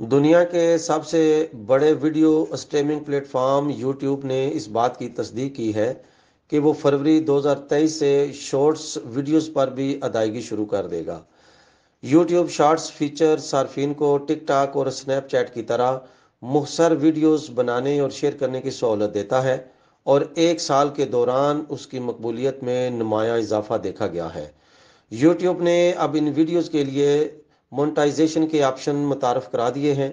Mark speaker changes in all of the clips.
Speaker 1: दुनिया के सबसे बड़े वीडियो स्ट्रीमिंग प्लेटफॉर्म यूट्यूब ने इस बात की तस्दीक की है कि वो फरवरी 2023 से शॉर्ट्स वीडियोस पर भी अदायगी शुरू कर देगा यूट्यूब शॉर्ट्स फीचर सार्फिन को टिकटॉक और स्नैपचैट की तरह मुखसर वीडियोस बनाने और शेयर करने की सहूलत देता है और एक साल के दौरान उसकी मकबूलियत में नुमाया इजाफा देखा गया है यूट्यूब ने अब इन वीडियोज के लिए मोनटाइजेशन के ऑप्शन मुतारफ़ करा दिए हैं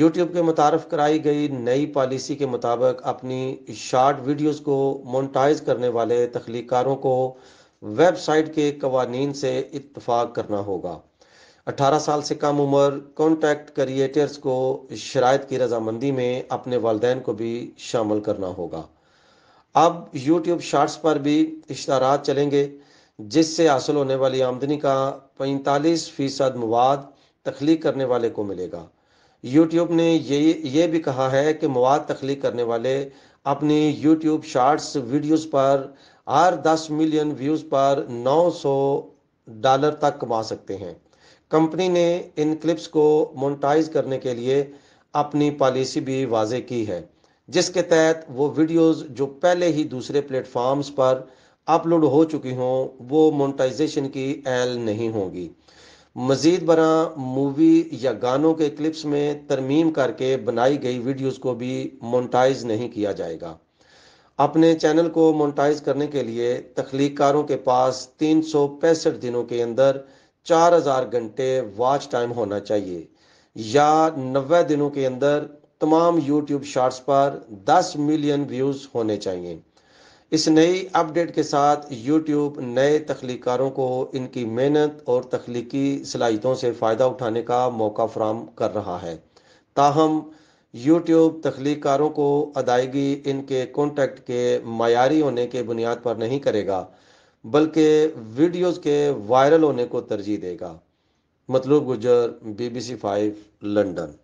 Speaker 1: यूट्यूब के मुतारफ़ कराई गई नई पॉलिसी के मुताबिक अपनी शार्ट वीडियोज़ को मोनटाइज करने वाले तख्लीकारों को वेबसाइट के कवानीन से इतफाक़ करना होगा 18 साल से कम उम्र कॉन्टैक्ट क्रिएटर्स को शरात की रजामंदी में अपने वालदेन को भी शामिल करना होगा अब यूट्यूब शार्ट्स पर भी इश्तारात चलेंगे जिससे हासिल होने वाली आमदनी का पैंतालीस फीसद मवाद तख्लीक करने वाले को मिलेगा यूट्यूब ने ये ये भी कहा है कि मवाद तख्लीक करने वाले अपनी यूट्यूब शार्ट्स वीडियोस पर हर 10 मिलियन व्यूज़ पर 900 डॉलर तक कमा सकते हैं कंपनी ने इन क्लिप्स को मोनटाइज करने के लिए अपनी पॉलिसी भी वाजे की है जिसके तहत वो वीडियोस जो पहले ही दूसरे प्लेटफॉर्म्स पर अपलोड हो चुकी हों वो मोनेटाइजेशन की एल नहीं होगी मज़ीद बरा मूवी या गानों के क्लिप्स में तरमीम करके बनाई गई वीडियोस को भी मोनेटाइज नहीं किया जाएगा अपने चैनल को मोनेटाइज करने के लिए तख्लीकारों के पास तीन सौ पैंसठ दिनों के अंदर चार हज़ार घंटे वॉच टाइम होना चाहिए या नब्बे दिनों के अंदर तमाम यूट्यूब शार्ट्स पर दस मिलियन व्यूज़ होने चाहिए इस नई अपडेट के साथ यूट्यूब नए तख्लीकारों को इनकी मेहनत और तख्लीकी सलाहितों से फ़ायदा उठाने का मौका फ्राहम कर रहा है ताहम यूट्यूब तख्लीकारों को अदायगी इनके कॉन्टैक्ट के मयारी होने के बुनियाद पर नहीं करेगा बल्कि वीडियोज़ के वायरल होने को तरजीह देगा मतलूब गुजर B B C five London